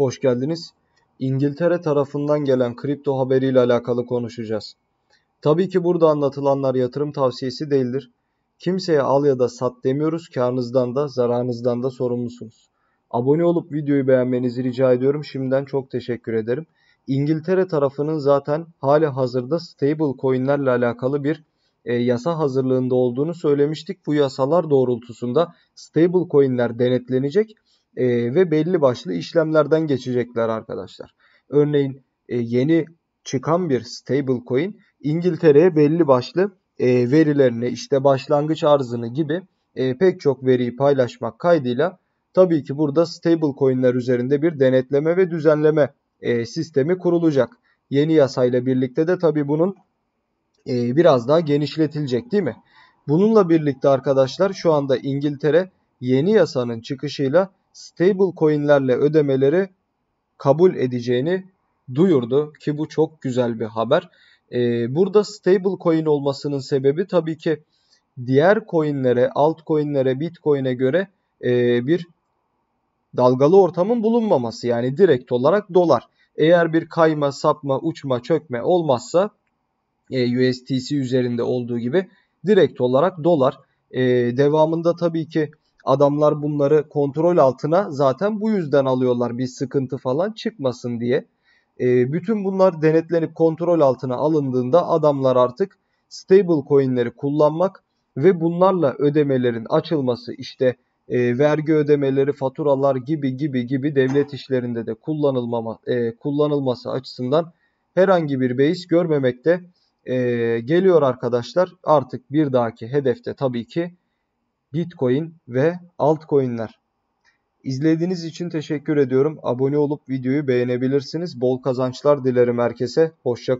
Hoş geldiniz. İngiltere tarafından gelen kripto haberiyle alakalı konuşacağız. Tabii ki burada anlatılanlar yatırım tavsiyesi değildir. Kimseye al ya da sat demiyoruz. Karnınızdan da zararınızdan da sorumlusunuz. Abone olup videoyu beğenmenizi rica ediyorum. Şimdiden çok teşekkür ederim. İngiltere tarafının zaten hali hazırda stable coinlerle alakalı bir e, yasa hazırlığında olduğunu söylemiştik. Bu yasalar doğrultusunda stable coinler denetlenecek e, ve belli başlı işlemlerden geçecekler arkadaşlar. Örneğin e, yeni çıkan bir stable coin, İngiltere'ye belli başlı e, verilerini işte başlangıç arzını gibi e, pek çok veriyi paylaşmak kaydıyla tabii ki burada stable coinler üzerinde bir denetleme ve düzenleme e, sistemi kurulacak. Yeni yasayla birlikte de tabii bunun e, biraz daha genişletilecek değil mi? Bununla birlikte arkadaşlar şu anda İngiltere yeni yasanın çıkışıyla stable stablecoin'lerle ödemeleri kabul edeceğini duyurdu ki bu çok güzel bir haber. Ee, burada stablecoin olmasının sebebi tabii ki diğer coinlere, altcoinlere, bitcoin'e göre e, bir dalgalı ortamın bulunmaması yani direkt olarak dolar. Eğer bir kayma, sapma, uçma, çökme olmazsa e, USTC üzerinde olduğu gibi direkt olarak dolar. E, devamında tabii ki Adamlar bunları kontrol altına zaten bu yüzden alıyorlar bir sıkıntı falan çıkmasın diye. E, bütün bunlar denetlenip kontrol altına alındığında adamlar artık stable coinleri kullanmak ve bunlarla ödemelerin açılması işte e, vergi ödemeleri, faturalar gibi gibi gibi devlet işlerinde de kullanılmama, e, kullanılması açısından herhangi bir beis görmemekte e, geliyor arkadaşlar. Artık bir dahaki hedefte tabii ki Bitcoin ve altcoin'ler. İzlediğiniz için teşekkür ediyorum. Abone olup videoyu beğenebilirsiniz. Bol kazançlar dilerim herkese. Hoşça